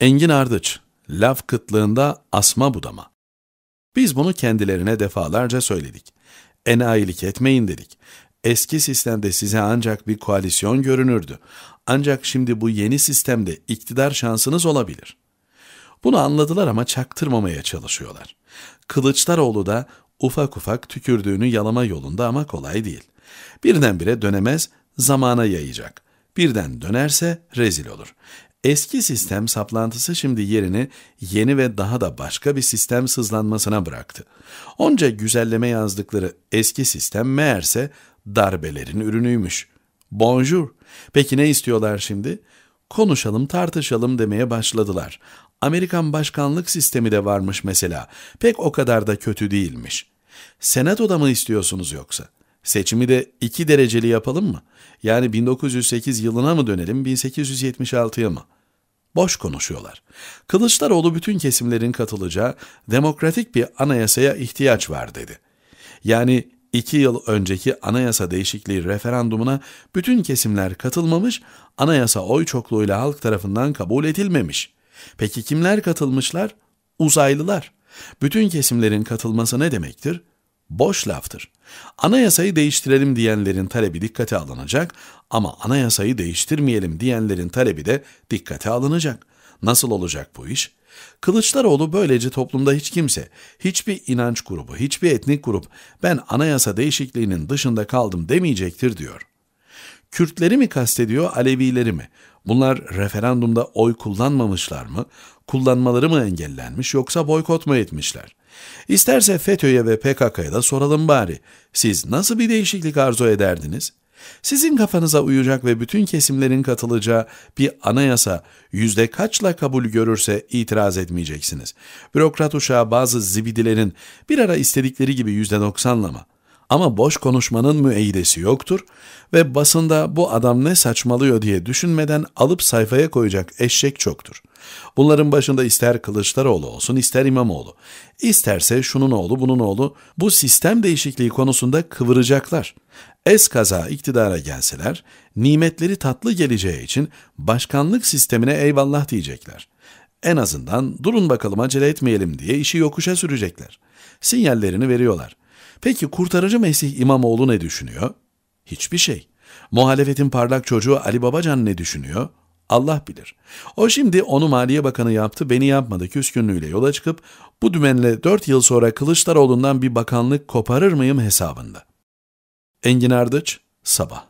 Engin Ardıç, laf kıtlığında asma budama. Biz bunu kendilerine defalarca söyledik. Enayilik etmeyin dedik. Eski sistemde size ancak bir koalisyon görünürdü. Ancak şimdi bu yeni sistemde iktidar şansınız olabilir. Bunu anladılar ama çaktırmamaya çalışıyorlar. Kılıçdaroğlu da ufak ufak tükürdüğünü yalama yolunda ama kolay değil. Birdenbire dönemez, zamana yayacak. Birden dönerse rezil olur. Eski sistem saplantısı şimdi yerini yeni ve daha da başka bir sistem sızlanmasına bıraktı. Onca güzelleme yazdıkları eski sistem meğerse darbelerin ürünüymüş. Bonjour. Peki ne istiyorlar şimdi? Konuşalım, tartışalım demeye başladılar. Amerikan başkanlık sistemi de varmış mesela. Pek o kadar da kötü değilmiş. Senatoda mı istiyorsunuz yoksa? Seçimi de iki dereceli yapalım mı? Yani 1908 yılına mı dönelim, 1876'ya mı? Boş konuşuyorlar. Kılıçdaroğlu bütün kesimlerin katılacağı demokratik bir anayasaya ihtiyaç var dedi. Yani iki yıl önceki anayasa değişikliği referandumuna bütün kesimler katılmamış, anayasa oy çokluğuyla halk tarafından kabul edilmemiş. Peki kimler katılmışlar? Uzaylılar. Bütün kesimlerin katılması ne demektir? boş laftır. Anayasayı değiştirelim diyenlerin talebi dikkate alınacak ama anayasayı değiştirmeyelim diyenlerin talebi de dikkate alınacak. Nasıl olacak bu iş? Kılıçdaroğlu böylece toplumda hiç kimse, hiçbir inanç grubu, hiçbir etnik grup ben anayasa değişikliğinin dışında kaldım demeyecektir diyor. Kürtleri mi kastediyor, Alevileri mi? Bunlar referandumda oy kullanmamışlar mı? Kullanmaları mı engellenmiş yoksa boykot mu etmişler? İsterse FETÖ'ye ve PKK'ya da soralım bari. Siz nasıl bir değişiklik arzu ederdiniz? Sizin kafanıza uyacak ve bütün kesimlerin katılacağı bir anayasa yüzde kaçla kabul görürse itiraz etmeyeceksiniz. Bürokrat uşağı bazı zibidilerin bir ara istedikleri gibi yüzde doksanla mı? Ama boş konuşmanın müeyyidesi yoktur ve basında bu adam ne saçmalıyor diye düşünmeden alıp sayfaya koyacak eşek çoktur. Bunların başında ister Kılıçdaroğlu olsun ister İmamoğlu, isterse şunun oğlu bunun oğlu bu sistem değişikliği konusunda kıvıracaklar. Eskaza iktidara gelseler nimetleri tatlı geleceği için başkanlık sistemine eyvallah diyecekler. En azından durun bakalım acele etmeyelim diye işi yokuşa sürecekler. Sinyallerini veriyorlar. Peki kurtarıcı Mesih İmamoğlu ne düşünüyor? Hiçbir şey. Muhalefetin parlak çocuğu Ali Babacan ne düşünüyor? Allah bilir. O şimdi onu Maliye Bakanı yaptı, beni yapmadı küskünlüğüyle yola çıkıp bu dümenle 4 yıl sonra Kılıçdaroğlu'ndan bir bakanlık koparır mıyım hesabında. Engin Ardıç, Sabah